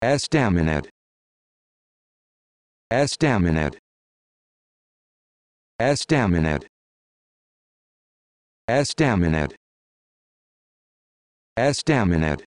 Estaminate. Estaminate. Estaminate. Estaminate. Estaminate.